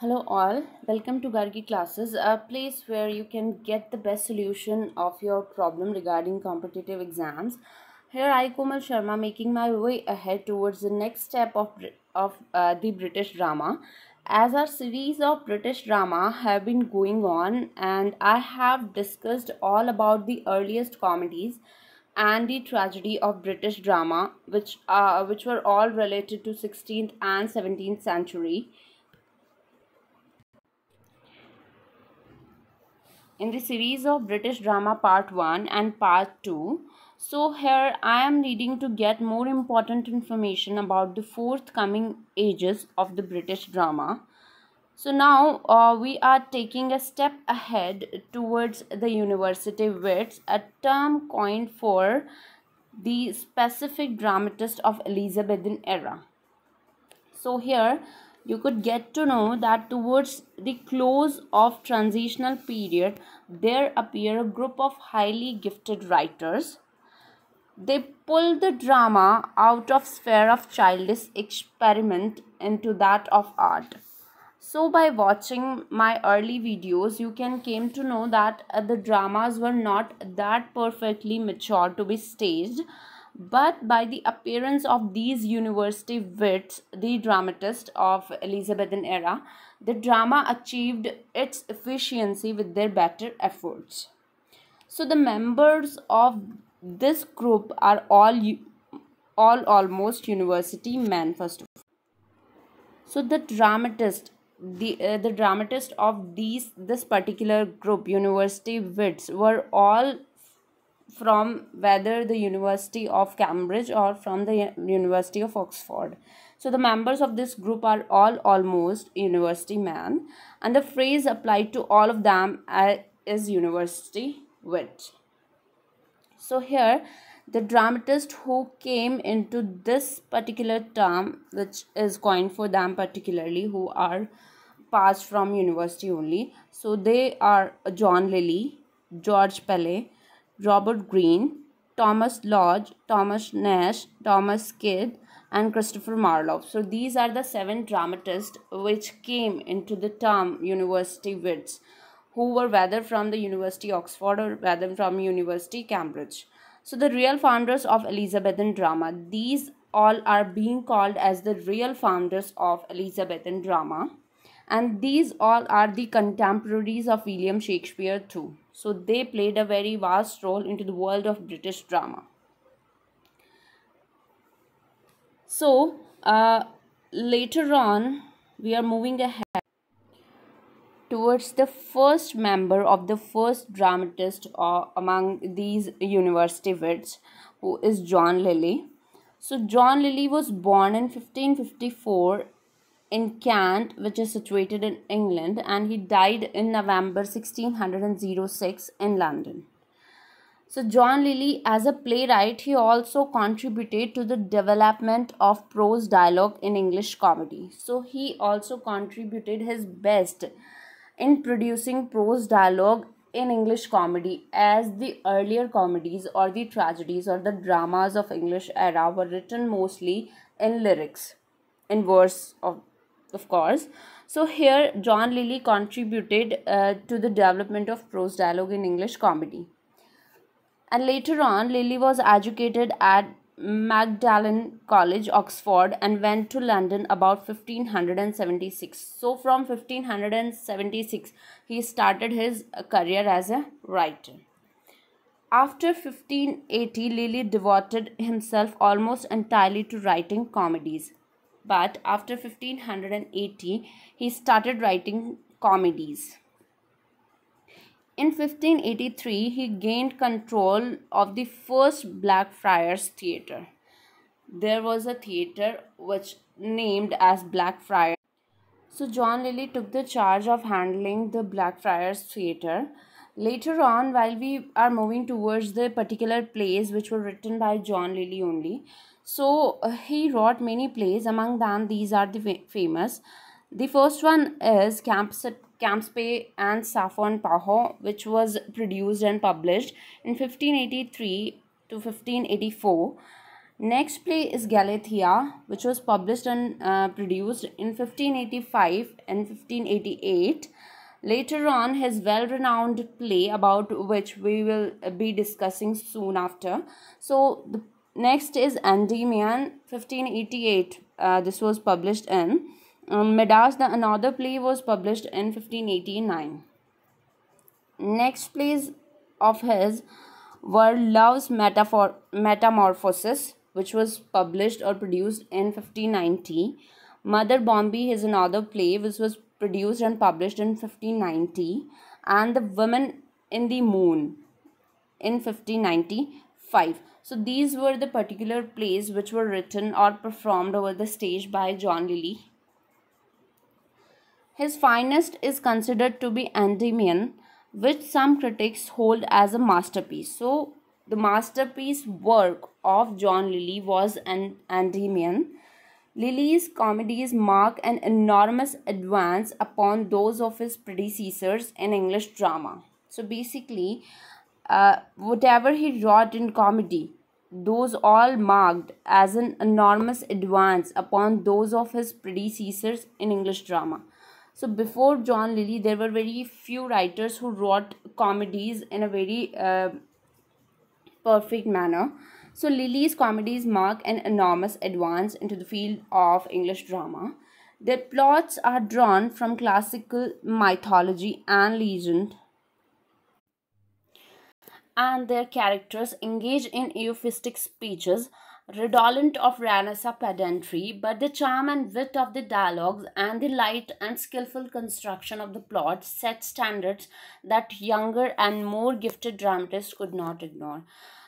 hello all welcome to gargi classes a place where you can get the best solution of your problem regarding competitive exams here i komal sharma making my way ahead towards the next step of of uh, the british drama as our series of british drama have been going on and i have discussed all about the earliest comedies and the tragedy of british drama which uh, which were all related to 16th and 17th century in the series of British drama part 1 and part 2. So here I am needing to get more important information about the forthcoming ages of the British drama. So now uh, we are taking a step ahead towards the university wits, a term coined for the specific dramatist of Elizabethan era. So here you could get to know that towards the close of transitional period there appear a group of highly gifted writers they pull the drama out of sphere of childish experiment into that of art so by watching my early videos you can came to know that uh, the dramas were not that perfectly mature to be staged but by the appearance of these university wits, the dramatists of Elizabethan era, the drama achieved its efficiency with their better efforts. So the members of this group are all, all almost university men first of all. So the dramatist, the uh, the dramatist of these this particular group, university wits, were all from whether the University of Cambridge or from the University of Oxford. So the members of this group are all almost university men and the phrase applied to all of them uh, is university wit. So here the dramatist who came into this particular term which is coined for them particularly who are passed from university only. So they are John Lilly, George Pele, Robert Greene, Thomas Lodge, Thomas Nash, Thomas Kidd, and Christopher Marlowe. So these are the seven dramatists which came into the term university wits, who were whether from the University Oxford or whether from University Cambridge. So the real founders of Elizabethan drama. These all are being called as the real founders of Elizabethan drama. And these all are the contemporaries of William Shakespeare too. So they played a very vast role into the world of British drama. So uh, later on, we are moving ahead towards the first member of the first dramatist uh, among these university wits, who is John Lilly. So John Lilly was born in 1554 in Kent, which is situated in England, and he died in November 1606 in London. So, John Lilly, as a playwright, he also contributed to the development of prose dialogue in English comedy. So, he also contributed his best in producing prose dialogue in English comedy as the earlier comedies or the tragedies or the dramas of English era were written mostly in lyrics in verse of of course. So here John Lilly contributed uh, to the development of prose dialogue in English comedy. And later on, Lilly was educated at Magdalen College, Oxford, and went to London about 1576. So from 1576, he started his uh, career as a writer. After 1580, Lilly devoted himself almost entirely to writing comedies but after 1580 he started writing comedies. In 1583, he gained control of the first Blackfriars Theatre. There was a theatre which named as Blackfriars. So John Lilly took the charge of handling the Blackfriars Theatre. Later on, while we are moving towards the particular plays which were written by John Lilly only, so uh, he wrote many plays. Among them, these are the fa famous. The first one is Camps Campspe and Sappho Paho, which was produced and published in 1583 to 1584. Next play is Galathea, which was published and uh, produced in 1585 and 1588. Later on, his well-renowned play about which we will be discussing soon after. So, the Next is Endymion 1588. Uh, this was published in. Um, Medas, the another play was published in 1589. Next plays of his were Love's Metaphor Metamorphosis, which was published or produced in 1590. Mother Bombay is another play which was produced and published in 1590. And The Women in the Moon in 1595. So these were the particular plays which were written or performed over the stage by John Lilly. His finest is considered to be Endymion, which some critics hold as a masterpiece. So the masterpiece work of John Lilly was an Endymion. Lilly's comedies mark an enormous advance upon those of his predecessors in English drama. So basically, uh, whatever he wrote in comedy, those all marked as an enormous advance upon those of his predecessors in English drama. So before John Lilly, there were very few writers who wrote comedies in a very uh, perfect manner. So Lilly's comedies mark an enormous advance into the field of English drama. Their plots are drawn from classical mythology and legend and their characters engage in euphemistic speeches redolent of Ranasa pedantry, but the charm and wit of the dialogues and the light and skillful construction of the plot set standards that younger and more gifted dramatists could not ignore.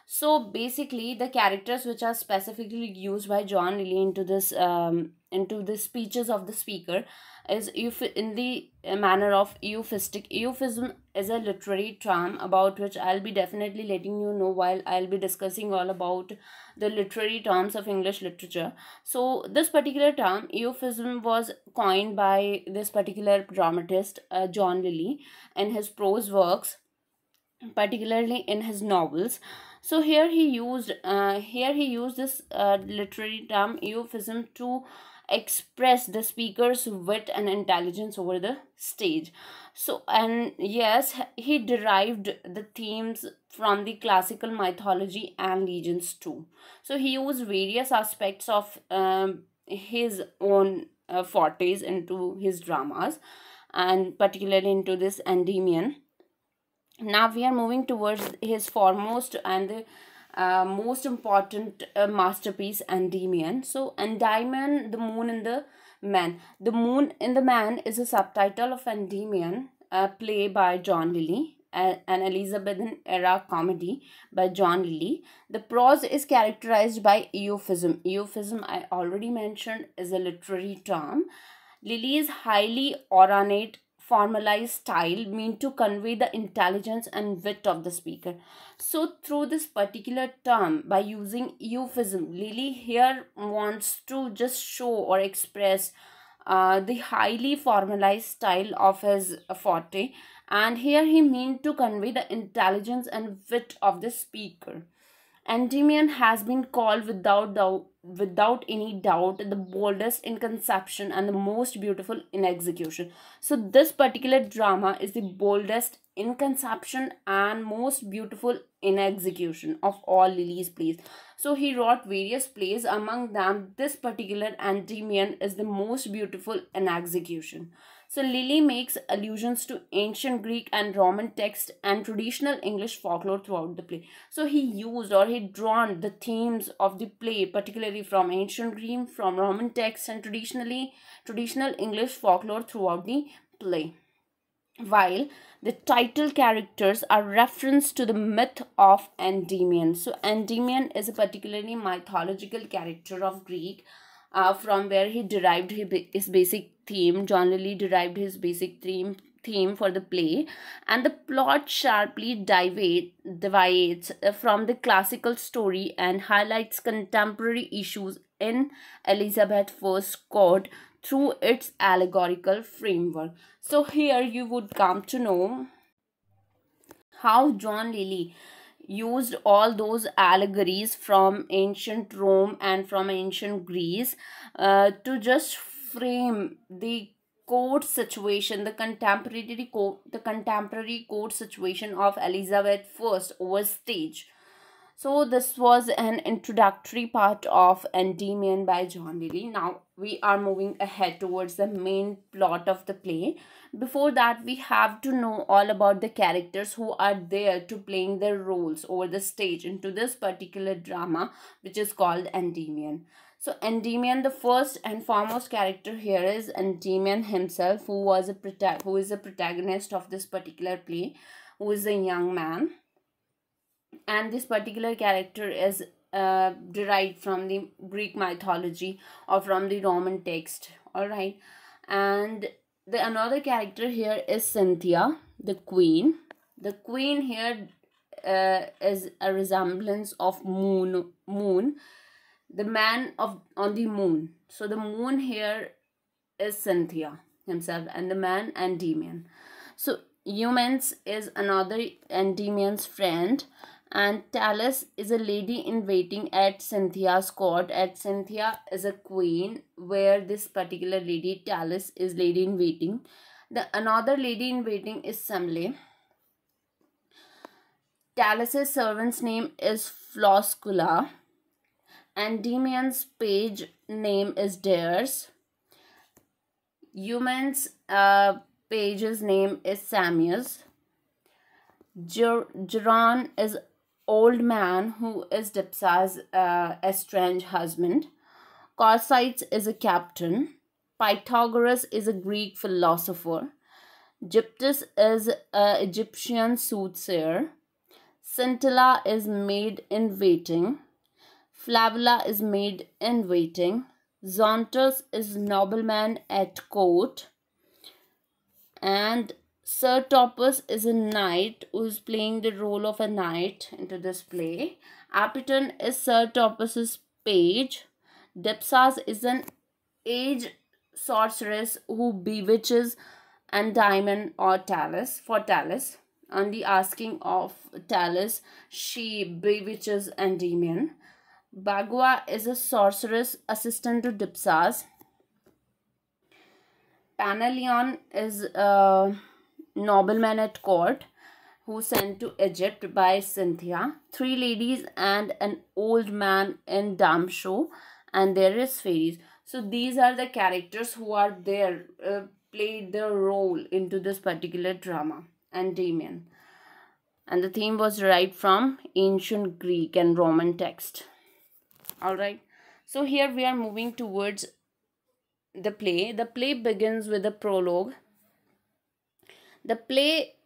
So basically, the characters which are specifically used by John Lilly into this um, into the speeches of the speaker is in the manner of euphistic. Euphism is a literary term about which I'll be definitely letting you know while I'll be discussing all about the literary terms of English literature. So this particular term euphism was coined by this particular dramatist uh, John Lilly in his prose works particularly in his novels so here he used uh, here he used this uh, literary term euphism to express the speaker's wit and intelligence over the stage so and yes he derived the themes from the classical mythology and legends too so he used various aspects of um, his own uh, fortes into his dramas and particularly into this endymion now we are moving towards his foremost and the uh, most important uh, masterpiece Endymion. So Endymion, the moon in the man. The moon in the man is a subtitle of Endymion, a uh, play by John Lilly, an Elizabethan era comedy by John Lilly. The prose is characterized by euphism. Euphism, I already mentioned, is a literary term. Lilly is highly ornate formalized style mean to convey the intelligence and wit of the speaker. So through this particular term by using euphemism, Lily here wants to just show or express uh, the highly formalized style of his forte and here he mean to convey the intelligence and wit of the speaker. Endymion has been called without doubt without any doubt the boldest in conception and the most beautiful in execution so this particular drama is the boldest in conception and most beautiful in execution of all lily's plays so he wrote various plays among them this particular endymion is the most beautiful in execution so Lily makes allusions to ancient Greek and Roman texts and traditional English folklore throughout the play. So he used or he drawn the themes of the play, particularly from ancient Greek, from Roman texts and traditionally traditional English folklore throughout the play. While the title characters are referenced to the myth of Endymion. So Endymion is a particularly mythological character of Greek uh, from where he derived his basic theme. John Lilly derived his basic theme theme for the play and the plot sharply deviates uh, from the classical story and highlights contemporary issues in Elizabeth I's court through its allegorical framework. So here you would come to know how John Lilly used all those allegories from ancient Rome and from ancient Greece uh, to just frame the court situation, the contemporary court, the contemporary court situation of Elizabeth I over stage. So this was an introductory part of Endymion by John Lilly. Now we are moving ahead towards the main plot of the play before that we have to know all about the characters who are there to playing their roles over the stage into this particular drama which is called endymion so endymion the first and foremost character here is endymion himself who was a who is a protagonist of this particular play who is a young man and this particular character is uh, derived from the greek mythology or from the roman text all right and the another character here is Cynthia, the queen. The queen here uh, is a resemblance of moon, moon, the man of on the moon. So the moon here is Cynthia himself, and the man Endymion. So humans is another Endymion's friend, and Talus is a lady in waiting at Cynthia's court. At Cynthia is a queen where this particular lady Talus is lady in waiting. The another lady in waiting is Semle. Talus's servant's name is Floscula and Demian's page name is Dares. Human's uh, page's name is Samius. Jeron is old man who is Dipsa's uh, estranged husband. Corsites is a captain. Pythagoras is a Greek philosopher. Gyptus is an Egyptian soothsayer. Scintilla is maid in waiting. Flavilla is maid in waiting. Zontus is nobleman at court. And Sir Topus is a knight who is playing the role of a knight into this play. Apiton is Sir Topus's page. Dipsas is an aged sorceress who bewitches and Diamond or Talus for Talus. On the asking of Talus, she bewitches Endymion. Bagua is a sorceress assistant to Dipsas. Panaleon is a uh, nobleman at court who sent to Egypt by Cynthia, three ladies and an old man in show and there is fairies. So these are the characters who are there, uh, played the role into this particular drama and Damien. And the theme was derived from ancient Greek and Roman text. Alright, so here we are moving towards the play. The play begins with a prologue the play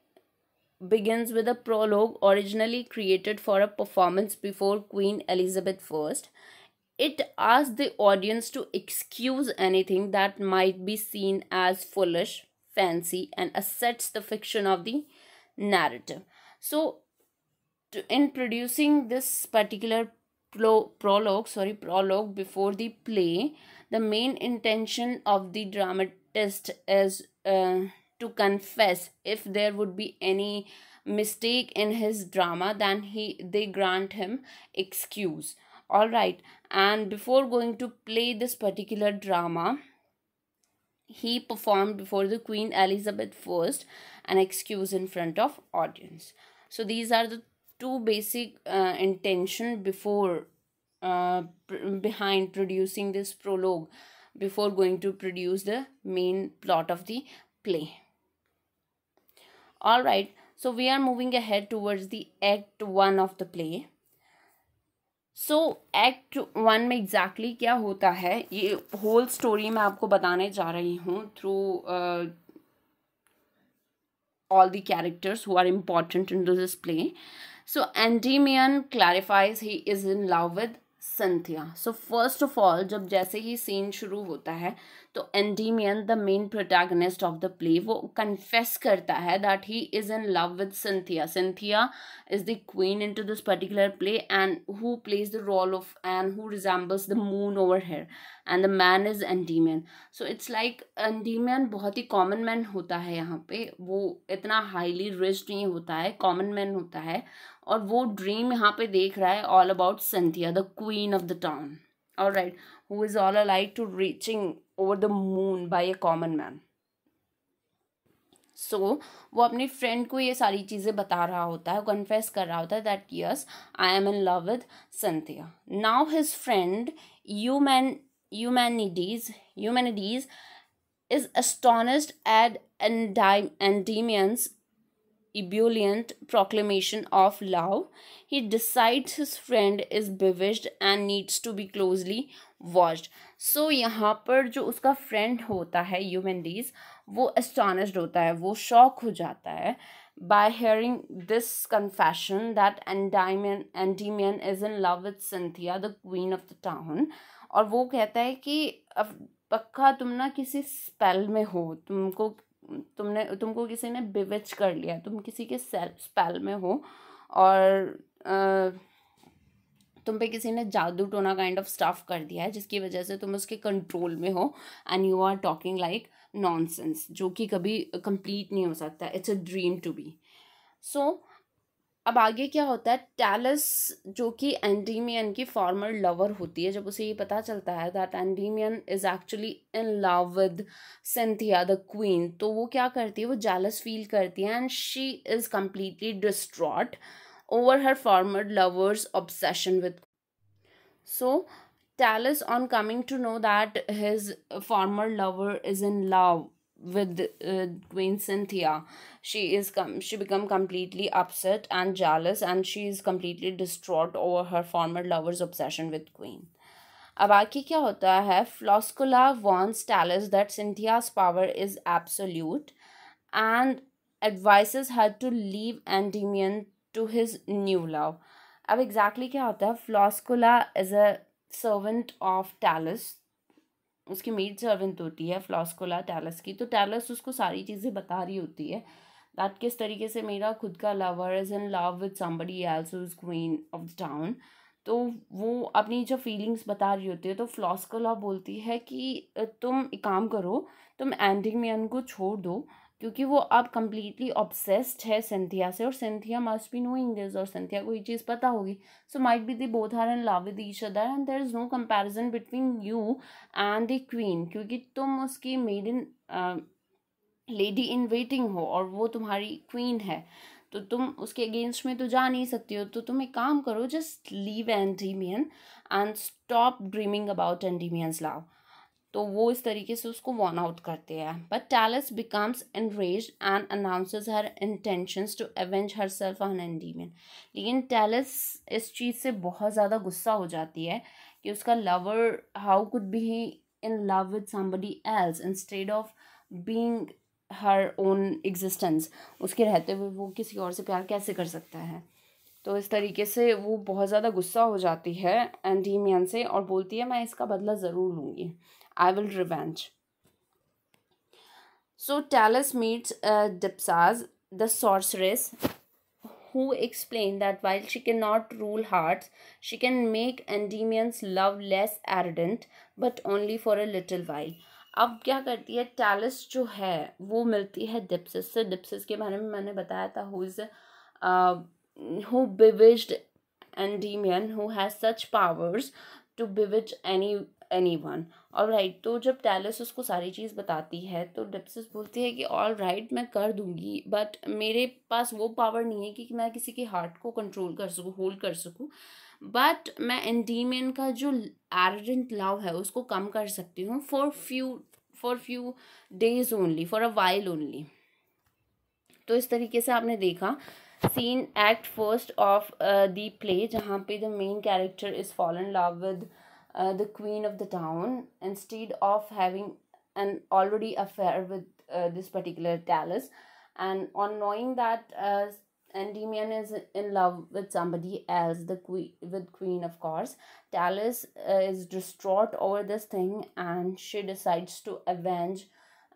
begins with a prologue originally created for a performance before Queen Elizabeth I. It asks the audience to excuse anything that might be seen as foolish, fancy, and asserts the fiction of the narrative. So, to, in producing this particular pro prologue, sorry, prologue before the play, the main intention of the dramatist is. Uh, to confess if there would be any mistake in his drama then he they grant him excuse all right and before going to play this particular drama he performed before the queen elizabeth i an excuse in front of audience so these are the two basic uh, intention before uh, behind producing this prologue before going to produce the main plot of the play all right so we are moving ahead towards the act 1 of the play So Act One, में exactly क्या होता है ये whole story मैं आपको बताने जा रही हूँ through uh, all the characters who are important into this play. So Endymion clarifies he is in love with Cynthia so first of all जब जैसे ही सीन शुरू होता है तो Endymion the main protagonist of the play वो confess करता है that he is in love with Cynthia Cynthia is the queen in to this particular play and who plays the role of and who resembles the moon over here and the man is Endymion so it's like Endymion बहुत ही common man होता है यहाँ पे वो इतना highly rich नहीं होता है कॉमन मैन होता है और वो ड्रीम यहाँ पे देख रहा है all about Cynthia the queen of the town all right who is all a like to reaching over the moon by a common man so वो अपने फ्रेंड को ये सारी चीज़ें बता रहा होता है कन्फेस कर रहा होता है that yes I am in love with Cynthia now his friend Eumen Eumenides Eumenides is astonished at Endymion's ebullient proclamation of love, he decides his friend is bewitched and needs to be closely watched. so, यहाँ पर जो उसका friend होता है human डीज वो एस्टॉनिस्ड होता है वो शॉक हो जाता है by hearing this confession that Endymion, Endymion is in love with Cynthia, the queen of the town. और वो कहता है कि अब पक्का तुम ना किसी spell में हो तुमको तुमने तुमको किसी ने बिविच कर लिया तुम किसी के सेल्फ स्पेल में हो और आ, तुम पे किसी ने जादू टोना काइंड ऑफ स्टफ कर दिया है जिसकी वजह से तुम उसके कंट्रोल में हो and you are talking like nonsense जो कि कभी कंप्लीट नहीं हो सकता it's a dream to be so अब आगे क्या होता है टैलस जो कि एंडीमियन की फॉर्मर लवर होती है जब उसे ये पता चलता है that Endymion is actually in love with Cynthia the queen तो वो क्या करती है वो जैलस फील करती है and she is completely distraught over her former lover's obsession with so Tellus on coming to know that his former lover is in love with uh, Queen Cynthia. She is com- she become completely upset and jealous and she is completely distraught over her former lover's obsession with Queen. अब आगे क्या होता है Floscula warns Tellus that Cynthia's power is absolute and advises her to leave Endymion to his new love अब exactly exactly क्या होता है Floscula is a servant of Tellus उसकी मेड सर्वेंट होती है फ्लॉस्कोला टैलस की तो टैलस उसको सारी चीज़ें बता रही होती है दैट किस तरीके से मेरा खुद का lover is in love with somebody else is queen of the town तो वो अपनी जो फीलिंग्स बता रही होती है तो फ्लॉस्कोला बोलती है कि तुम एक काम करो तुम एंडिंग में उनको छोड़ दो क्योंकि वो अब कम्प्लीटली ऑब्सेस्ड है सिंथिया से और Cynthia must be knowing this और सिंथिया को ये चीज़ पता होगी so might be they both are in love with each other and there is no comparison between you and the queen क्योंकि तुम उसकी maid in lady in waiting हो और वो तुम्हारी क्वीन है तो तुम उसके अगेंस्ट में तो जा नहीं सकती हो तो तुम एक काम करो just leave Endymion and stop dreaming about Endymion's love तो वो इस तरीके से उसको वॉन आउट करते हैं but Tellus becomes enraged and announces her intentions to avenge herself on Endymion लेकिन टैलस इस चीज़ से बहुत ज़्यादा गुस्सा हो जाती है कि उसका lover how could be he in love with somebody else instead of being her own existence उसके रहते हुए वो किसी और से प्यार कैसे कर सकता है तो इस तरीके से वो बहुत ज़्यादा गुस्सा हो जाती है एंडीमियन से और बोलती है मैं इसका बदला ज़रूर लूँगी I will revenge. So Talus meets uh, Dipsas, the sorceress, who explained that while she cannot rule hearts, she can make Endymions love less ardent, but only for a little while. अब क्या करती है टैलिस जो है वो मिलती है डिप्सिस से डिप्सिस के बारे में मैंने बताया था who is who bewitched Endymion who has such powers to bewitch any any one और राइट तो जब टैलिस उसको सारी चीज़ बताती है तो डिप्सिस बोलती है कि ऑल राइट right, मैं कर दूंगी बट मेरे पास वो पावर नहीं है कि, कि मैं किसी के हार्ट को कंट्रोल कर सकूँ होल्ड कर सकूँ बट मैं एंडीमेन का जो एरेंट लव है उसको कम कर सकती हूँ for few for few days only for a while only तो इस तरीके से आपने देखा scene act first of uh, the play जहाँ the main character is fall in love with uh, the queen of the town instead of having an already affair with uh, this particular Talus and on knowing that Endymion is in love with somebody else the queen with queen of course Talus is distraught over this thing and she decides to avenge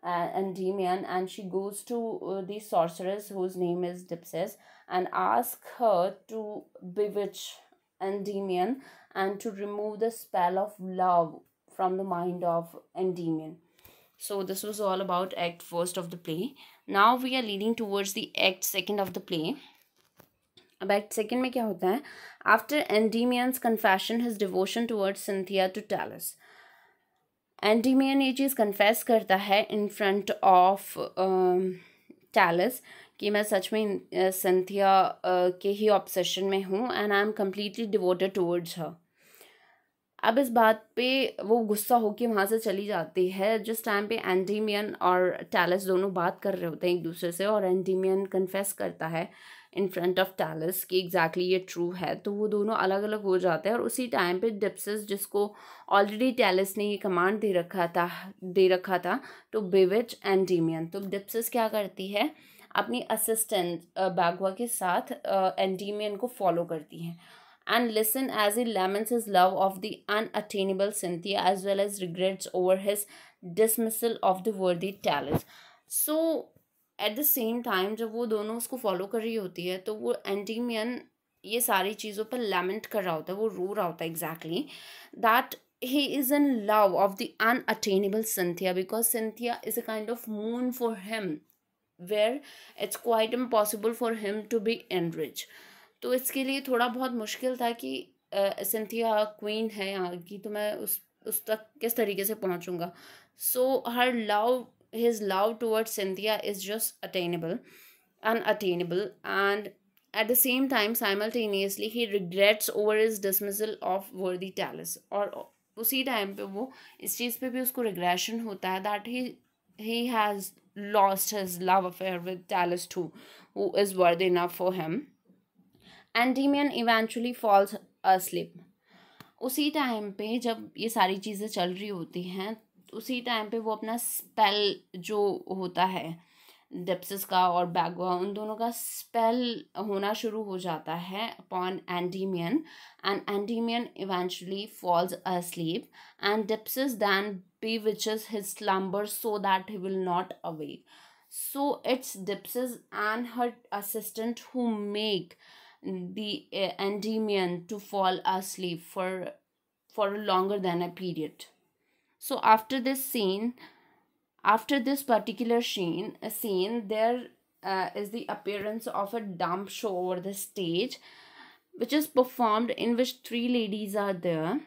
uh, Endymion and she goes to uh, the sorceress whose name is Dipsys and ask her to bewitch Endymion and to remove the spell of love from the mind of Endymion. So this was all about act first of the play. Now we are leading towards the act second of the play. about second, second में क्या होता है after Endymion's confession his devotion towards Cynthia ये चीज़ confess करता है इन front of talus कि मैं सच में संथिया uh, के ही ऑब्सेशन में हूँ and I am completely devoted towards her अब इस बात पे वो गुस्सा होकर वहाँ से चली जाती है जिस टाइम पे एंटीमियन और टैलस दोनों बात कर रहे होते हैं एक दूसरे से और एंटीमियन कन्फेस करता है इन फ्रंट ऑफ टैलिस कि एग्जैक्टली exactly ये ट्रू है तो वो दोनों अलग अलग हो जाते हैं और उसी टाइम पे डिप्सिस जिसको ऑलरेडी टैलिस ने ये कमांड दे रखा था दे रखा था टू तो बेविच एंड डीमियन तो डिप्सिस क्या करती है अपनी असिस्टेंट बैगवा के साथ एंडीमियन को फॉलो करती हैं and listen as he laments his love of the unattainable Cynthia as well as regrets over his dismissal of the worthy talents. So at the same time जब वो दोनों उसको फॉलो कर रही होती है तो वो एंटीमियन ये सारी चीज़ों पर लेमेंट कर रहा होता है वो रो रहा होता है exactly that he is in love of the unattainable because Cynthia is a kind of moon for for where it's quite impossible for for to be be reach तो इसके लिए थोड़ा बहुत मुश्किल था कि सिंथिया क्वीन है यहाँ की तो मैं उस उस तक किस तरीके से पहुँचूँगा so her love his love towards Cynthia is just attainable, unattainable, and at the same time, simultaneously, he regrets over his dismissal of Worthy Talis. Or, uh, उसी time पे वो इस चीज़ पे भी उसको regression होता है that he he has lost his love affair with Talus too, who is worthy enough for him. And Demian eventually falls asleep. उसी time पे जब ये सारी चीज़ें चल रही होती हैं उसी टाइम पे वो अपना स्पेल जो होता है डेप्सिस का और बैगवा उन दोनों का स्पेल होना शुरू हो जाता है upon Endymion and Endymion eventually falls asleep and Dipsas then bewitch is his slumber so that he will not awake so it's Dipsas and her assistant who make the Endymion to fall asleep for for longer than a period so after this scene after this particular scene a scene there uh, is the appearance of a dump show over the stage which is performed in which three ladies are there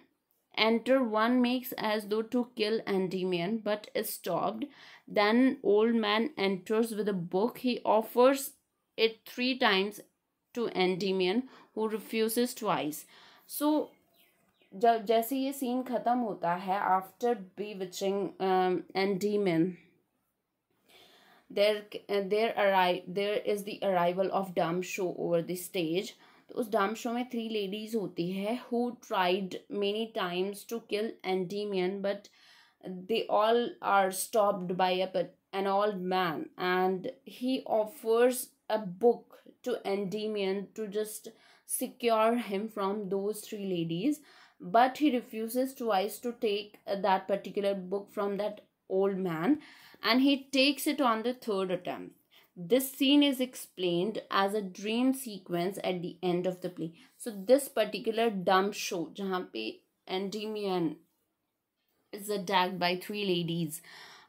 enter one makes as though to kill endymion but is stopped then old man enters with a book he offers it three times to endymion who refuses twice so जब जैसे ये scene ख़त्म होता है after bewitching Endymion there there अराइ there is the arrival of dumb show over the stage तो उस dumb show में थ्री लेडीज़ होती है who tried many times to kill Endymion but they all are stopped by a an man and he he a book to to endymion to just secure him from those three ladies but he refuses twice to take that particular book from that old man and he takes it on the third attempt. This scene is explained as a dream sequence at the end of the play. So this particular dumb show, jahan pe Endymion is attacked by three ladies,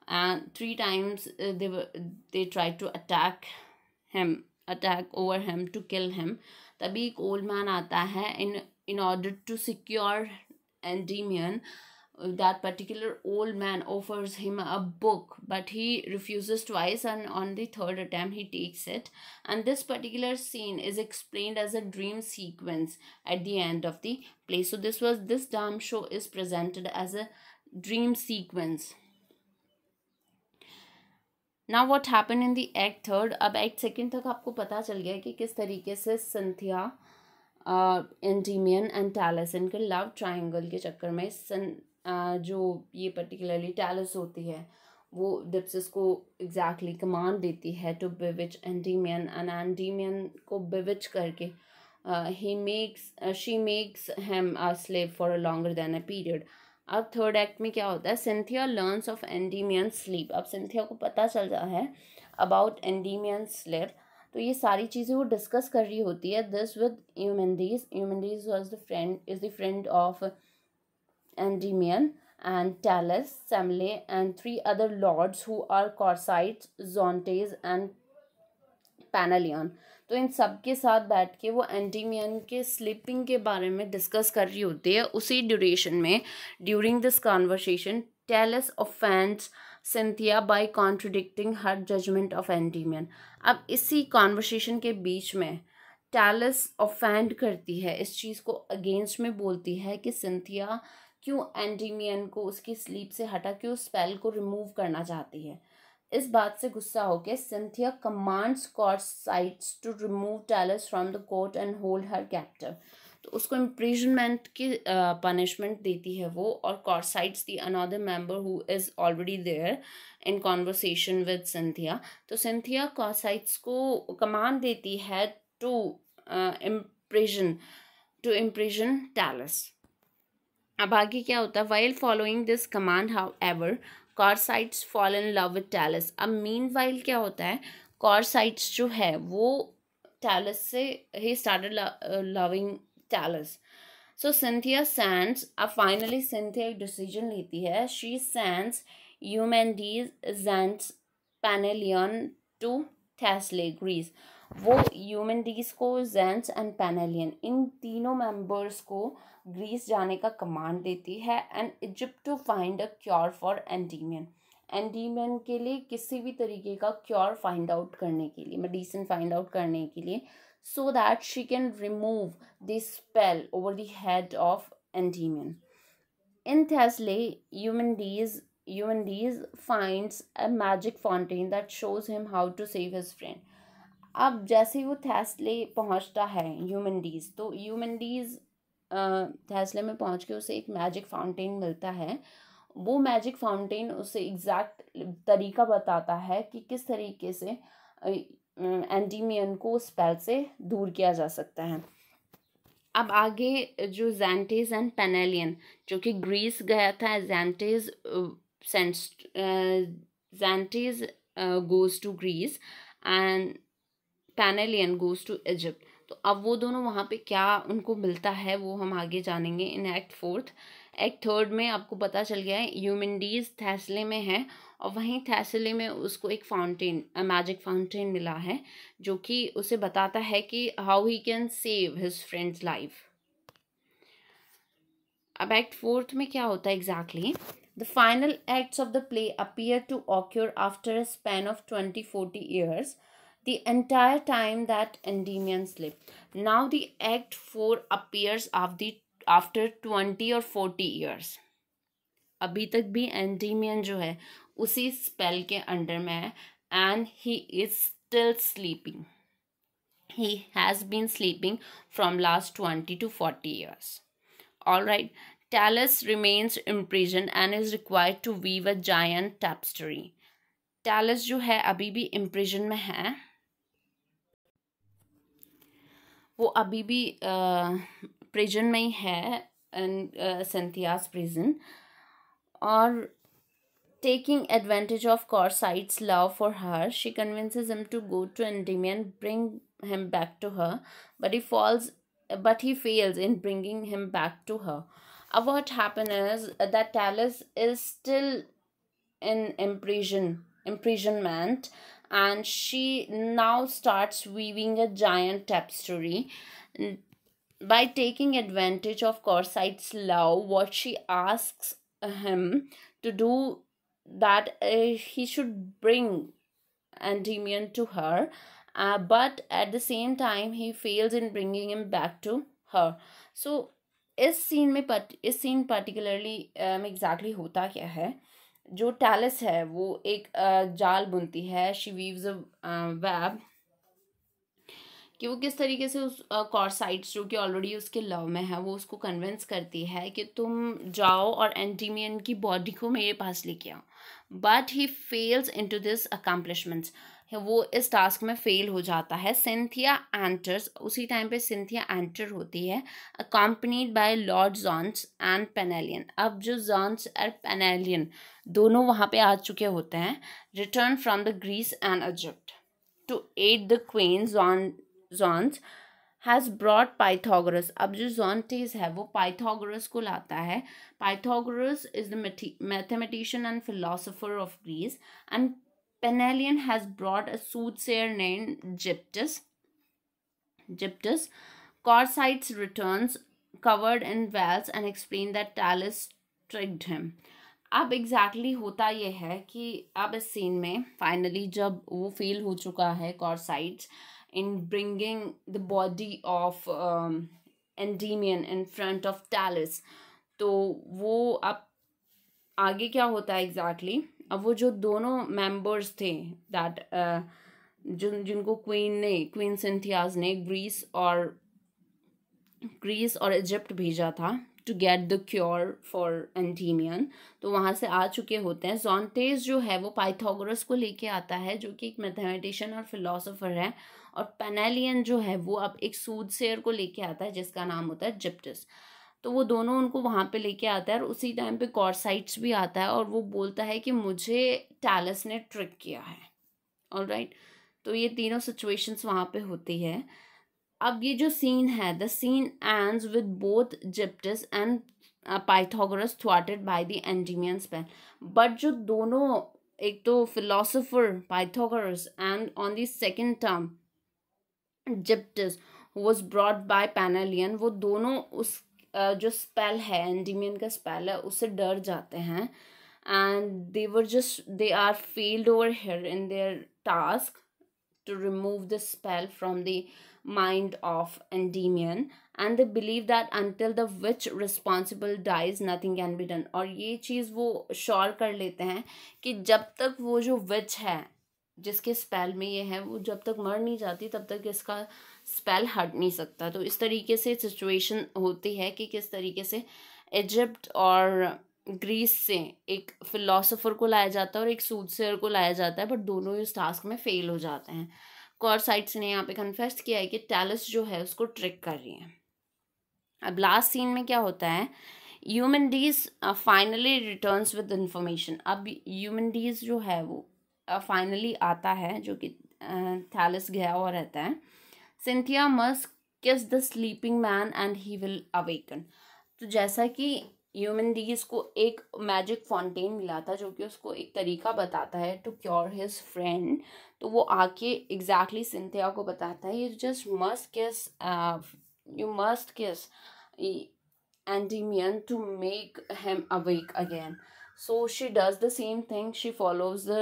and three times uh, they were they tried to attack him, attack over him to kill him. तभी एक old man आता है in in order to secure Endymion uh, that particular old man offers him a book but he refuses twice and on the third attempt he takes it and this particular scene is explained as a dream sequence at the end of the play so this was this damn show is presented as a dream sequence Now what happened in the act third? Ab act second, तक आपको पता चल गया कि किस तरीके से संध्या एंटीमियन and टैलसन के लव ट्राइंगल के चक्कर में सन जो ये पर्टिकुलरली टैलस होती है वो डिप्सिस को एग्जैक्टली exactly कमांड देती है टू बिविच एंटीमियन एंड एंटीमियन को बिविच करके he makes she makes him a slave for a longer than a period अब थर्ड एक्ट में क्या होता है Cynthia learns of Endymion sleep अब सिंथिया को पता चल रहा है अबाउट एंडीमियन स्लीप तो ये सारी चीज़ें वो डिस्कस कर रही होती है this with Eumenides Eumenides was the friend is the friend of Endymion and Tellus Semele and three other lords who are Corsites, Zontes and Panelion तो इन सब के साथ बैठ के वो एंटीमियन के स्लीपिंग के बारे में डिस्कस कर रही होती है उसी ड्यूरेशन में during this conversation tells of Cynthia by contradicting her judgment of Endymion अब इसी कॉन्वर्सेशन के बीच में टैलिस ऑफेंड करती है इस चीज़ को अगेंस्ट में बोलती है कि सिंथिया क्यों एंडीमियन को उसकी स्लीप से हटा के उस स्पेल को रिमूव करना चाहती है इस बात से गुस्सा होकर Cynthia commands Corsites to remove Tellus from the court and hold her captor तो उसको इम्प्रिजनमेंट की पनिशमेंट देती है वो और Corsites the another member who is already there in conversation with Cynthia तो सिंथिया कॉर्साइड्स को कमांड देती है to imprison to imprison Tellus अब आगे क्या होता है while following this command however Corsites fall in love with Tellus अब मीन वाइल क्या होता है कॉर्साइट्स जो है वो टैलस से ही started loving Dallas. So Cynthia sends a finally Cynthia decision leti hai. She sends UMND sends Panellion to Thessaly Greece वो ह्यूमन डीज को जेंट्स एंड पेनेलियन इन तीनों मेंबर्स को ग्रीस जाने का कमांड देती है and Egypt to find a cure for Endymion Endymion के लिए किसी भी तरीके का क्योर फाइंड आउट करने के लिए मेडिसिन फाइंड आउट करने के लिए so that she can remove this spell over the head of Endymion. In Thessaly, Eumendes, Eumendes finds a magic fountain that shows him how to save his friend. अब जैसे ही वो थैसले पहुंचता है ह्यूमनडीज तो ह्यूमनडीज थैसले में पहुंच के उसे एक मैजिक फाउंटेन मिलता है वो मैजिक फाउंटेन उसे एग्जैक्ट तरीका बताता है कि किस तरीके से एंडीमियन को स्पेल से दूर किया जा सकता है अब आगे जो जैंटेज एंड पेनेलियन जो कि ग्रीस गया था Zontes Zontes goes to Greece and Panelion goes to Egypt तो अब वो दोनों वहाँ पे क्या उनको मिलता है वो हम आगे जानेंगे in act fourth act third में आपको पता चल गया है यूमिनडीज थैसले में है और वहीं थैसले में उसको एक फाउंटेन मैजिक फाउंटेन मिला है जो कि उसे बताता है कि how he can save his friend's life अब एक्ट फोर्थ में क्या होता है exactly the final acts of the play appear to occur after a span of twenty forty years entire time that Endymion sleep now the act four appears of the after twenty और forty years अभी तक भी Endymion जो है उसी spell के under में है and he is still sleeping he has been sleeping from last twenty to forty years all right Tellus remains imprison and is required to weave a जायन टैपस्टरी टैलस जो है अभी भी इम्प्रिजन में है वो अभी भी प्रिजन में ही है एंड सेंथियास प्रिजन और Taking advantage of Corsite's love for her, she convinces him to go to Endymion bring him back to her, but he falls but he fails in bringing him back to her. Uh, what happens is that Talus is still in imprison, imprisonment and she now starts weaving a giant tapestry by taking advantage of Corsite's love, what she asks him to do that uh, he should bring Endymion to her, uh, but at the same time he fails in bringing him back to her. So इस scene में पट इस scene particularly में exactly होता क्या है जो टैलिस है वो एक uh, जाल बुनती है शी वीव्स अ वैब कि वो किस तरीके से उस कॉर्साइट्स uh, जो कि ऑलरेडी उसके लव में है वो उसको कन्विंस करती है कि तुम जाओ और एंटीमियन की बॉडी को मेरे पास लेके आओ but he fails in to this accomplishments वो इस टास्क में फेल हो जाता है सिंथिया एंटर्स उसी टाइम पे सिंथिया एंटर होती है accompanied by lord Zontes and Panelion अब जो जॉन्स और पेनेलियन दोनों वहाँ पे आ चुके होते हैं return from the Greece and Egypt to aid the queen Zontes Zontes has brought Pythagoras अब जो जॉन्टेज है वो पाइथागोरस को लाता है Pythagoras is the mathematician and philosopher of Greece and Panelion has brought a soothsayer name Gyptes Gyptes Corsites returns covered in welts and explain that Tellus tricked him अब exactly exactly होता यह है कि अब इस सीन में finally जब वो फेल हो चुका है Corsites in bringing the body of um, Endymion in front of Tellus तो वो अब आगे क्या होता है एग्जैक्टली exactly? अब वो जो दोनों मेंबर्स थे दैट uh, जिन जिनको क्वीन ने क्वीन सिंथियाज ने ग्रीस और ग्रीस और इजिप्ट भेजा था to get the cure for Endymion तो वहाँ से आ चुके होते हैं जॉन्टेज जो है वो पाइथागोरस को लेके आता है जो कि एक मैथमेटिशियन और फिलोसोफर है और पेनालियन जो है वो अब एक सूद सेयर को लेके आता है जिसका नाम होता है जिप्टस तो वो दोनों उनको वहाँ पे लेके आता है और उसी टाइम पे कॉर्साइट्स भी आता है और वो बोलता है कि मुझे टैलस ने ट्रिक किया है ऑल राइट तो ये तीनों सिचुएशंस वहाँ पे होती है अब ये जो सीन है the scene end with both Gyptes and Pythagoras थ्वाटेड by the Endymion spell but जो दोनों एक तो philosopher Pythagoras and on the second term Gyptes was brought by Panelion वो दोनों उस जो स्पेल है एंडीमियन का स्पेल है उससे डर जाते हैं and they were just they are failed over here in their task to remove the spell from the mind of Endymion and they believe that until the witch responsible dies nothing can be done और ये चीज़ वो sure कर लेते हैं कि जब तक वो जो विच है जिसके स्पेल में ये है वो जब तक मर नहीं जाती तब तक इसका स्पेल हट नहीं सकता तो इस तरीके से सिचुएशन होती है कि किस तरीके से इजिप्ट और ग्रीस से एक फिलोसोफर को लाया जाता है और एक सूदसेयर को लाया जाता है बट दोनों इस टास्क में फेल हो जाते हैं कॉरसाइट्स ने यहाँ पे कन्फेस्ट किया है कि टैलस जो है उसको ट्रिक कर रही है अब लास्ट सीन में क्या होता है Eumenides finally returns with information अब ह्यूमन डीज जो है वो फाइनली आता है जो कि थैलिस गया हुआ रहता है Cynthia must kiss the sleeping man and he will awaken तो जैसा कि ह्यूमन डीज को एक मैजिक फाउंटेन मिला था जो कि उसको एक तरीका बताता है टू क्योर हिज फ्रेंड तो वो आके एग्जैक्टली exactly सिंथिया को बताता है you just must kiss you must kiss Endymion to make him awake again so she does the same thing she follows the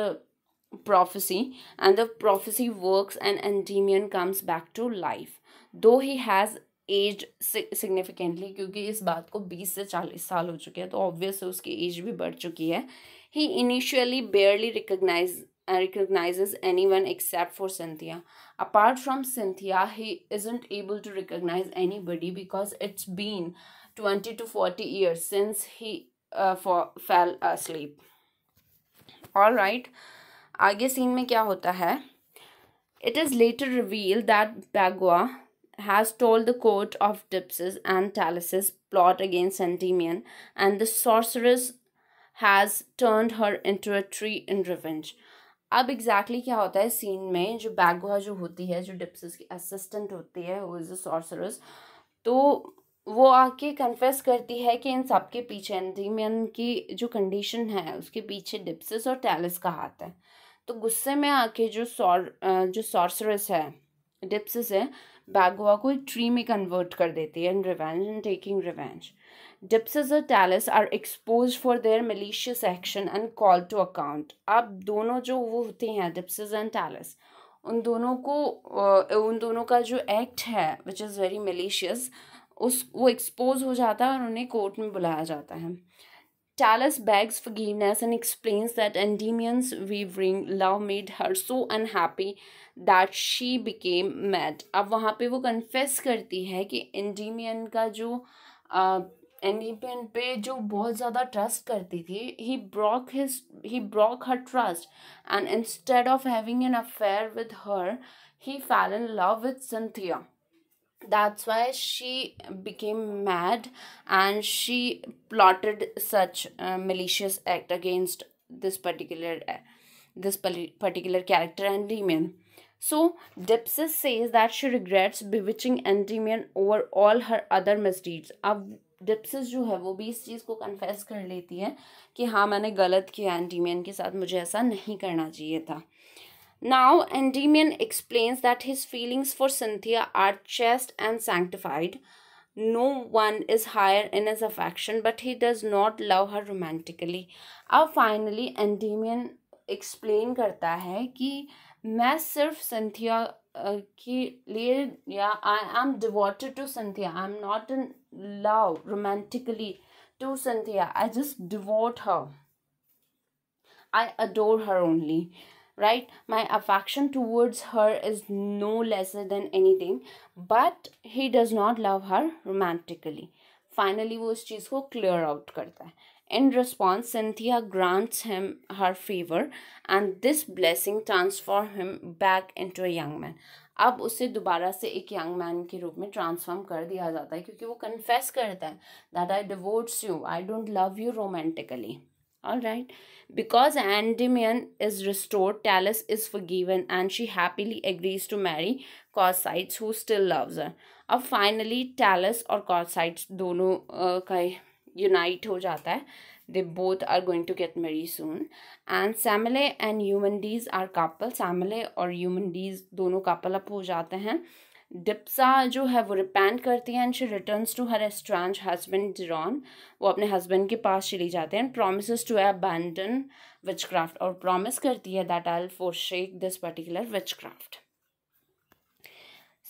prophecy and the prophecy works and Endymion comes back to life though he has aged significantly, क्योंकि इस बात 20 से 40 साल हो चुके हैं तो obvious है उसकी एज भी बढ़ चुकी है uh, recognizes anyone except for Cynthia. Apart from Cynthia, he isn't able to recognize anybody because it's been 20 to 40 years since he uh, for, fell asleep. All right. आगे सीन में क्या होता है it is later reveal that Bagoa has told the court of Dipsys and Tellus's plot against Endymion and the sorceress has turn her into a tree in revenge अब exactly क्या होता है scene में जो बैगुआ जो होती है जो डिप्सिस की असिस्टेंट होती है वो इज़ अ सॉर्सरस तो वो आके कन्फेस करती है कि इन सब के पीछे एंथीमियन की जो कंडीशन है उसके पीछे डिप्सिस और टैलिस का हाथ है तो गुस्से में आके जो सॉर जो सॉर्सरस है डिप्सिस है बैगुआ को एक ट्री में कन्वर्ट कर देती है and revenge and taking revenge Dipsas और Tellus are expose for their malicious action and call to account अब दोनों जो वो होते हैं डिप्सिस एंड टैलिस उन दोनों को उन दोनों का जो एक्ट है विच इज़ वेरी मलिशियस उस वो एक्सपोज हो जाता है और उन्हें कोर्ट में बुलाया जाता है Talus begs forgiveness and explains that Endymion's wavering love made her so unhappy that she became mad. अब वहाँ पे वो confess करती है कि Endymion का जो Endymion पे जो बहुत ज़्यादा trust करती थी he broke his he broke her trust and instead of having an affair with her he fell in love with Cynthia. that's why she became mad and she plotted such uh, malicious act against this particular uh, this particular character Endymion. So Dipsis says that she regrets bewitching Endymion over all her other misdeeds. अब डिप्सिस जो है वो भी इस चीज़ को confess कर लेती है कि हाँ मैंने गलत किया एंटीमियन के साथ मुझे ऐसा नहीं करना चाहिए था Now, Endymion explains that his feelings for Cynthia are chaste and sanctified. No one is higher in his affection, but he does not love her romantically. अब finally Endymion explain करता है कि मैं सिर्फ Cynthia के लिए या I am devoted to Cynthia I am not in love romantically to Cynthia I just devote her. I adore right my affection towards her is no lesser than anything but he does not love her romantically finally wo उस cheez ko clear out karta hai in response cynthia grants him her favor and this blessing transform him back into a young man अब उसे दोबारा से एक young man के रूप में transform कर दिया जाता है क्योंकि वो कन्फेस करता है that I divorce you I don't love you romantically All right. Because Endymion is restored, Talus is forgiven and she happily agrees to marry Causites who still loves her. अब finally Tellus और Corsites दोनों का unite हो जाता है they both are going to get married soon and samele and human dees are couple samele और human dees दोनों couple up हो जाते हैं डिप्सा जो है वो रिपेंट करती है and she returns to her estranged husband Geron वो अपने हस्बैंड के पास चली जाते हैं and promise to abandon witchcraft और प्रोमिस करती है that I forsake this particular witchcraft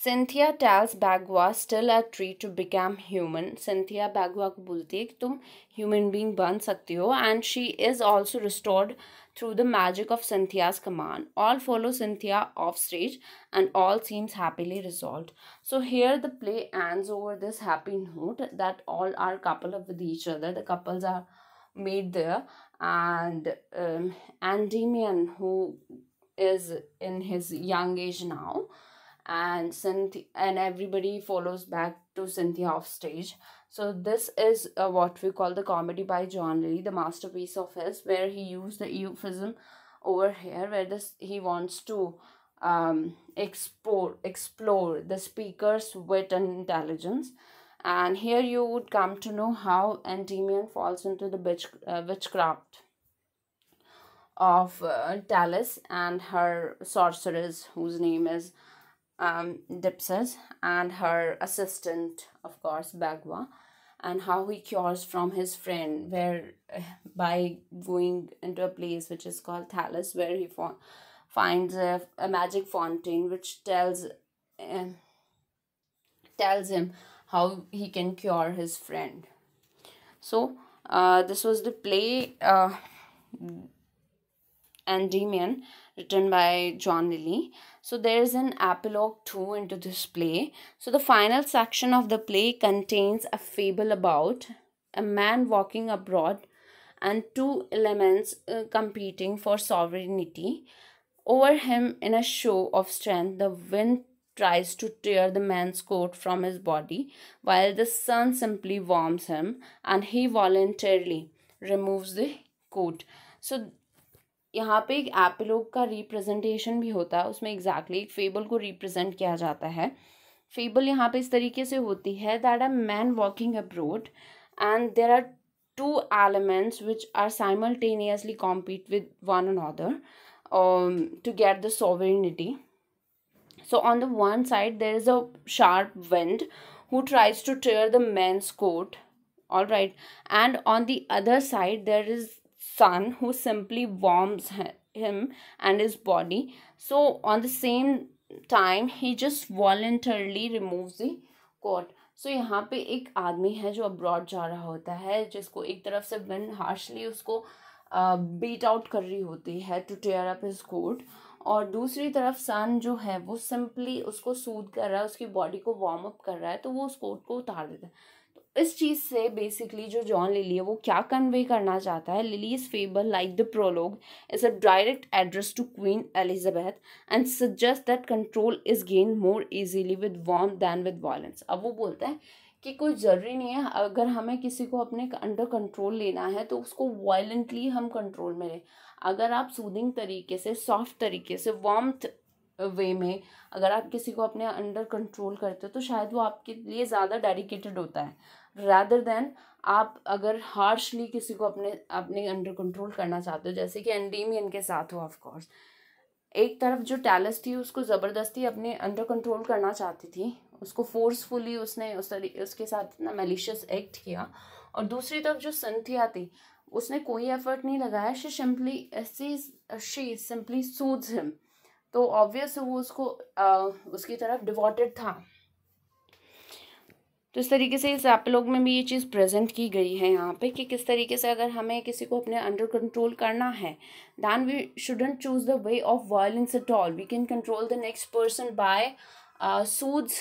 Cynthia tells Bagoa still a tree to become human Cynthia Bagoa को बोलती है कि तुम ह्यूमन बींग बन सकती हो and she is also restored through the magic of Cynthia's command. All follow Cynthia offstage and all seems happily resolved. So here the play ends over this happy note that all are coupled up with each other. The couples are made there and um, Endymion who is in his young age now and Cynthia, and everybody follows back to Cynthia off stage so this is uh, what we call the comedy by John Lilly, the masterpiece of his, where he used the euphemism over here, where this he wants to um, explore explore the speaker's wit and intelligence. And here you would come to know how Endymion falls into the witch, uh, witchcraft of uh, Talis and her sorceress, whose name is um, Dipsas and her assistant, of course, Bagua, and how he cures from his friend, where eh, by going into a place which is called Thales, where he finds a, a magic fountain which tells uh, tells him how he can cure his friend. So, uh, this was the play. Uh, and Demian, written by John Lilly. So there is an epilogue too into this play. So the final section of the play contains a fable about a man walking abroad and two elements uh, competing for sovereignty. Over him, in a show of strength, the wind tries to tear the man's coat from his body, while the sun simply warms him and he voluntarily removes the coat. So, यहाँ पे एक epilogue का representation भी होता है उसमें exactly exactly एक fable को रिप्रेजेंट किया जाता है फेबल यहाँ पे इस तरीके से होती है that a man walking abroad and there are two elements which are simultaneously compete with one other to get the sovereignty so on the one side there is a sharp wind who tries to tear the man's coat all right and on the other side there is sun who simply warms him and his body. So on the same time he just voluntarily removes the coat. So so, यहाँ पे एक आदमी है जो abroad जा रहा होता है जिसको एक तरफ से विन हार्शली उसको बीट uh, आउट कर रही होती है to tear up his coat और दूसरी तरफ सन जो है वो सिंपली उसको सूद कर रहा है उसकी बॉडी को वार्म अप कर रहा है तो वो उस कोट को उतार देता है इस चीज़ से बेसिकली जो जॉन लिली है वो क्या कन्वे करना चाहता है Lyly is fable like the prologue is a direct address to queen Elizabeth and suggest that control is gain more easily with warm than with violence अब वो बोलता है कि कोई ज़रूरी नहीं है अगर हमें किसी को अपने अंडर कंट्रोल लेना है तो उसको वायलेंटली हम कंट्रोल में लें अगर आप सूदिंग तरीके से सॉफ्ट तरीके से वार्म वे में अगर आप किसी को अपने अंडर कंट्रोल करते हो तो शायद वो आपके लिए ज़्यादा डेडिकेटेड होता है रैदर देन आप अगर हार्शली किसी को अपने अपने अंडर कंट्रोल करना चाहते हो जैसे कि एंडीमियन के साथ हो ऑफकोर्स एक तरफ जो टैलस थी उसको ज़बरदस्ती अपने अंडर कंट्रोल करना चाहती थी उसको फोर्सफुली उसने उस उसके साथ इतना मेलिशियस एक्ट किया और दूसरी तरफ जो संथिया थी उसने कोई एफर्ट नहीं लगाया she simply see she simply सूज हिम तो ऑब्वियस वो उसको आ, uh, उसकी तरफ डिवॉटेड था तो इस तरीके से इस एपलॉग में भी ये चीज़ प्रेजेंट की गई है यहाँ पे कि किस तरीके से अगर हमें किसी को अपने अंडर कंट्रोल करना है then we shouldn't choose the way of violence at all we can control the next person by soothes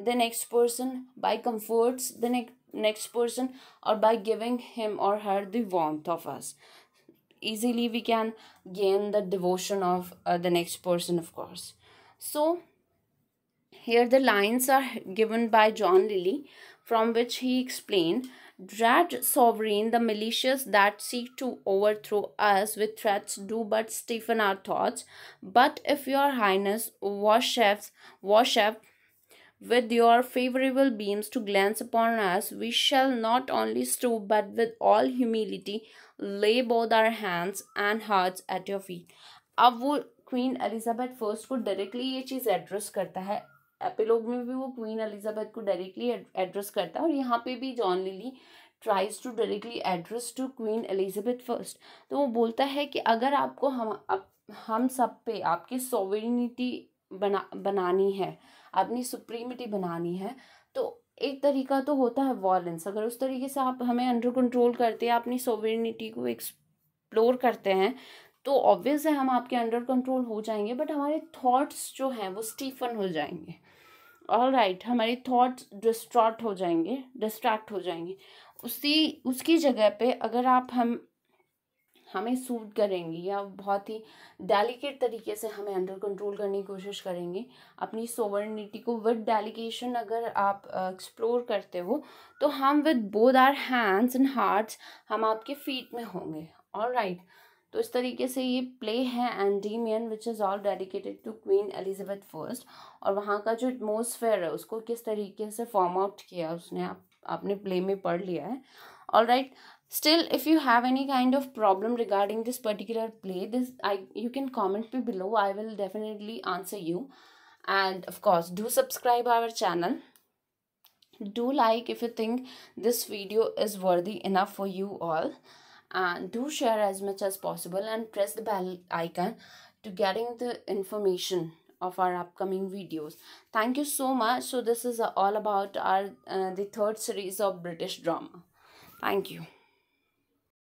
the next person by comforts the next person or by giving him or her the warmth of us easily we can gain the devotion of the next person of course so Here the lines are given by John Lilly from which he explained dread sovereign the malicious that seek to overthrow us with threats do but stiffen our thoughts but if your highness worships worship with your favorable beams to glance upon us we shall not only stoop but with all humility lay both our hands and hearts at your feet अब वो queen Elizabeth first को directly ये चीज़ address करता है epilogue में भी वो क्वीन एलिजाबेथ को डायरेक्टली एड्रेस करता है और यहाँ पे भी John Lyly tries to directly address to queen Elizabeth first तो वो बोलता है कि अगर आपको हम अप, हम सब पे आपकी सोवरिनिटी बना बनानी है अपनी सुप्रीमिटी बनानी है तो एक तरीका तो होता है वॉलेंस अगर उस तरीके से आप हमें अंडर कंट्रोल करते हैं अपनी सोवरिनिटी को एक्सप्लोर करते हैं तो ऑब्वियस है हम आपके अंडर कंट्रोल हो जाएंगे बट हमारे थॉट्स जो हैं वो स्टीफन हो जाएंगे ऑल राइट right, हमारी थॉट्स डिस्ट्रॉट हो जाएंगे डिस्ट्रैक्ट हो जाएंगे उसी उसकी जगह पे अगर आप हम हमें सूट करेंगे या बहुत ही डेलिकेट तरीके से हमें अंडर कंट्रोल करने की कोशिश करेंगे अपनी सोवर्निटी को विद डेलीकेशन अगर आप एक्सप्लोर uh, करते हो तो हम with both our hands and hearts हम आपके फीट में होंगे ऑल राइट right. तो इस तरीके से ये प्ले है Endymion which is all dedicated to queen Elizabeth first और वहाँ का जो एटमोसफेयर है उसको किस तरीके से फॉर्म आउट किया उसने आप आपने प्ले में पढ़ लिया है all right still if you have any kind of problem regarding this particular play this I you can comment भी below I will definitely answer you and of course do subscribe our channel do like if you think this video is worthy enough for you all and do share as much as possible and press the bell icon to getting the information of our upcoming videos thank you so much so this is all about our uh, the third series of british drama thank you